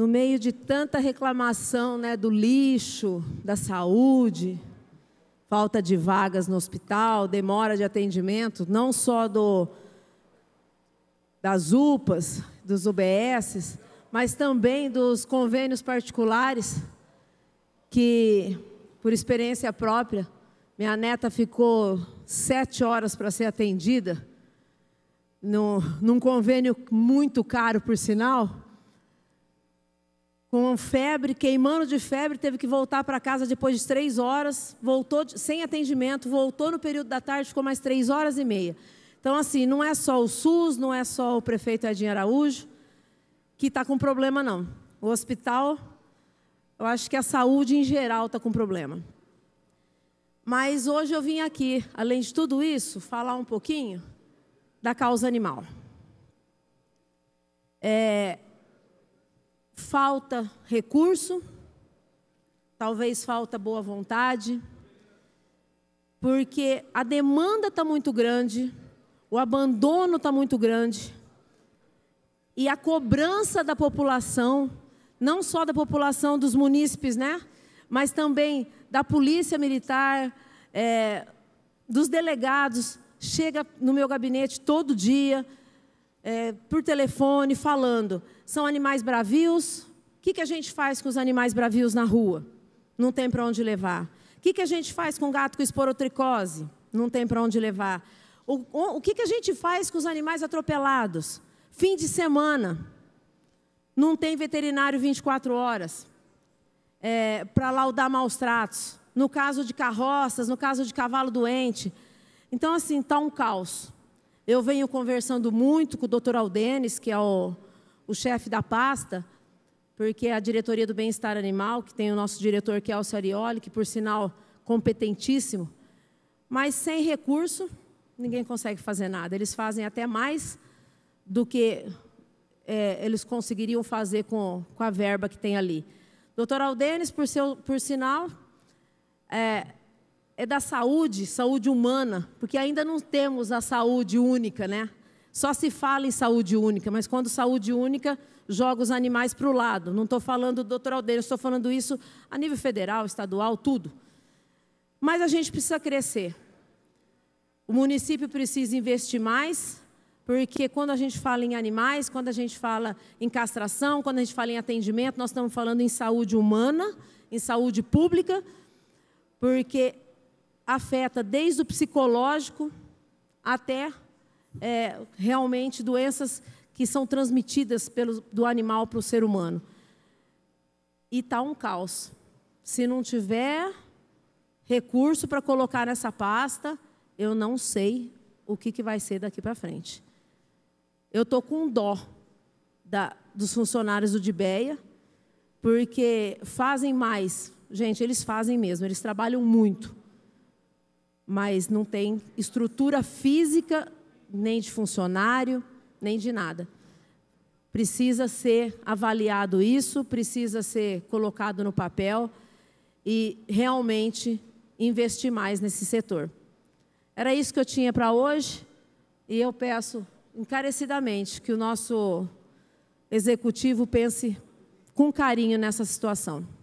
no meio de tanta reclamação né, do lixo, da saúde, falta de vagas no hospital, demora de atendimento, não só do, das UPAs, dos UBSs, mas também dos convênios particulares, que, por experiência própria, minha neta ficou sete horas para ser atendida, no, num convênio muito caro, por sinal com febre, queimando de febre, teve que voltar para casa depois de três horas, voltou sem atendimento, voltou no período da tarde, ficou mais três horas e meia. Então, assim, não é só o SUS, não é só o prefeito Edinho Araújo que está com problema, não. O hospital, eu acho que a saúde em geral está com problema. Mas hoje eu vim aqui, além de tudo isso, falar um pouquinho da causa animal. É, Falta recurso, talvez falta boa vontade, porque a demanda está muito grande, o abandono está muito grande, e a cobrança da população, não só da população dos munícipes, né? mas também da polícia militar, é, dos delegados, chega no meu gabinete todo dia, é, por telefone falando: são animais bravios? O que, que a gente faz com os animais bravios na rua? Não tem para onde levar. O que, que a gente faz com gato com esporotricose? Não tem para onde levar. O, o, o que, que a gente faz com os animais atropelados? Fim de semana. Não tem veterinário 24 horas é, para laudar maus tratos. No caso de carroças, no caso de cavalo doente. Então, assim, está um caos. Eu venho conversando muito com o doutor Aldenes, que é o, o chefe da pasta, porque é a diretoria do bem-estar animal, que tem o nosso diretor, que é Elcio Arioli, que, por sinal, competentíssimo, mas sem recurso, ninguém consegue fazer nada. Eles fazem até mais do que é, eles conseguiriam fazer com, com a verba que tem ali. Doutor Aldenes, por, seu, por sinal, é, é da saúde, saúde humana, porque ainda não temos a saúde única, né? Só se fala em saúde única, mas quando saúde única, joga os animais para o lado. Não estou falando do doutor Aldeiro, estou falando isso a nível federal, estadual, tudo. Mas a gente precisa crescer. O município precisa investir mais, porque quando a gente fala em animais, quando a gente fala em castração, quando a gente fala em atendimento, nós estamos falando em saúde humana, em saúde pública, porque afeta desde o psicológico até é, realmente doenças que são transmitidas pelo, do animal para o ser humano. E está um caos. Se não tiver recurso para colocar nessa pasta, eu não sei o que, que vai ser daqui para frente. Eu estou com dó da, dos funcionários do DIBEA, porque fazem mais. Gente, eles fazem mesmo, eles trabalham muito mas não tem estrutura física, nem de funcionário, nem de nada. Precisa ser avaliado isso, precisa ser colocado no papel e realmente investir mais nesse setor. Era isso que eu tinha para hoje e eu peço encarecidamente que o nosso executivo pense com carinho nessa situação.